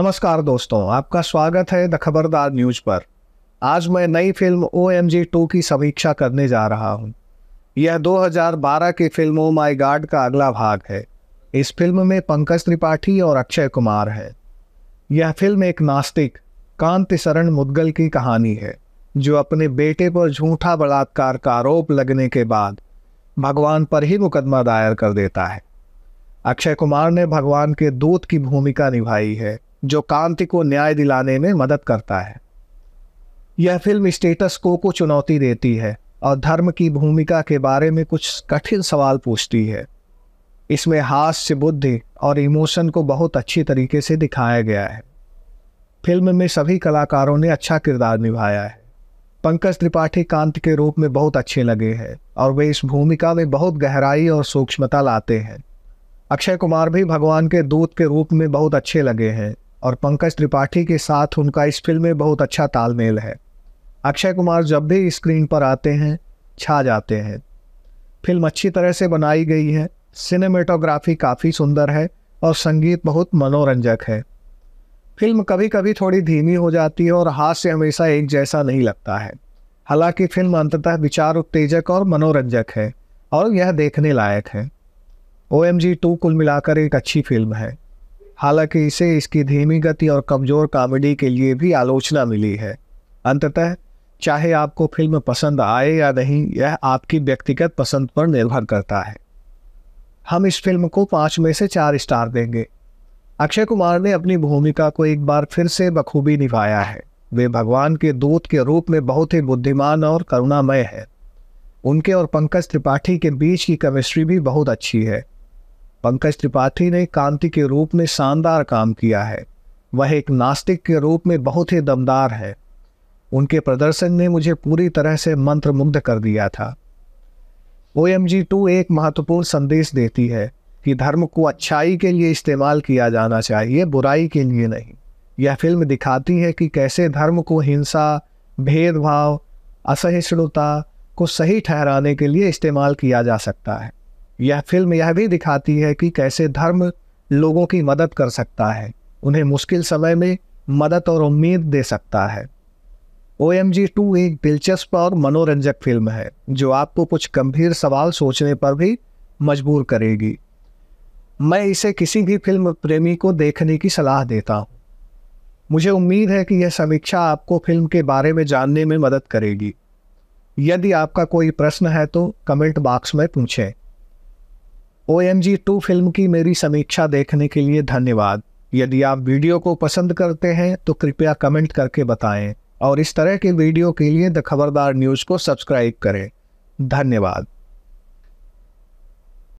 नमस्कार दोस्तों आपका स्वागत है द खबरदार न्यूज पर आज मैं नई film O M G two की समीक्षा करने जा रहा हूं। यह 2012 की फिल्म ओ माई गार्ड का अगला भाग है इस फिल्म में पंकज त्रिपाठी और अक्षय कुमार है यह फिल्म एक नास्तिक कांति शरण मुदगल की कहानी है जो अपने बेटे पर झूठा बलात्कार का आरोप लगने के बाद भगवान पर ही मुकदमा दायर कर देता है अक्षय कुमार ने भगवान के दूत की भूमिका निभाई है जो कांति को न्याय दिलाने में मदद करता है यह फिल्म स्टेटस को को चुनौती देती है और धर्म की भूमिका के बारे में कुछ कठिन सवाल पूछती है इसमें हास्य बुद्धि और इमोशन को बहुत अच्छी तरीके से दिखाया गया है फिल्म में सभी कलाकारों ने अच्छा किरदार निभाया है पंकज त्रिपाठी कांत के रूप में बहुत अच्छे लगे हैं और वे इस भूमिका में बहुत गहराई और सूक्ष्मता लाते हैं अक्षय कुमार भी भगवान के दूत के रूप में बहुत अच्छे लगे हैं और पंकज त्रिपाठी के साथ उनका इस फिल्म में बहुत अच्छा तालमेल है अक्षय कुमार जब भी स्क्रीन पर आते हैं छा जाते हैं फिल्म अच्छी तरह से बनाई गई है सिनेमेटोग्राफी काफ़ी सुंदर है और संगीत बहुत मनोरंजक है फिल्म कभी कभी थोड़ी धीमी हो जाती है और हास्य हमेशा एक जैसा नहीं लगता है हालांकि फिल्म अंततः विचार उत्तेजक और मनोरंजक है और यह देखने लायक है ओ एम जी टू कुल मिलाकर एक अच्छी फिल्म है हालांकि इसे इसकी धीमी गति और कमज़ोर कॉमेडी के लिए भी आलोचना मिली है अंततः चाहे आपको फिल्म पसंद आए या नहीं यह आपकी व्यक्तिगत पसंद पर निर्भर करता है हम इस फिल्म को पाँच में से चार स्टार देंगे अक्षय कुमार ने अपनी भूमिका को एक बार फिर से बखूबी निभाया है वे भगवान के दूत के रूप में बहुत ही बुद्धिमान और करुणामय है उनके और पंकज त्रिपाठी के बीच की केमिस्ट्री भी बहुत अच्छी है पंकज त्रिपाठी ने कांति के रूप में शानदार काम किया है वह एक नास्तिक के रूप में बहुत ही दमदार है उनके प्रदर्शन ने मुझे पूरी तरह से मंत्रमुग्ध कर दिया था ओ एम जी टू एक महत्वपूर्ण संदेश देती है कि धर्म को अच्छाई के लिए इस्तेमाल किया जाना चाहिए बुराई के लिए नहीं यह फिल्म दिखाती है कि कैसे धर्म को हिंसा भेदभाव असहिष्णुता को सही ठहराने के लिए इस्तेमाल किया जा सकता है यह फिल्म यह भी दिखाती है कि कैसे धर्म लोगों की मदद कर सकता है उन्हें मुश्किल समय में मदद और उम्मीद दे सकता है ओ एम जी टू एक दिलचस्प और मनोरंजक फिल्म है जो आपको कुछ गंभीर सवाल सोचने पर भी मजबूर करेगी मैं इसे किसी भी फिल्म प्रेमी को देखने की सलाह देता हूँ मुझे उम्मीद है कि यह समीक्षा आपको फिल्म के बारे में जानने में मदद करेगी यदि आपका कोई प्रश्न है तो कमेंट बॉक्स में पूछें O M G two film की मेरी समीक्षा देखने के लिए धन्यवाद यदि आप वीडियो को पसंद करते हैं तो कृपया कमेंट करके बताएं और इस तरह के वीडियो के लिए द खबरदार न्यूज़ को सब्सक्राइब करें धन्यवाद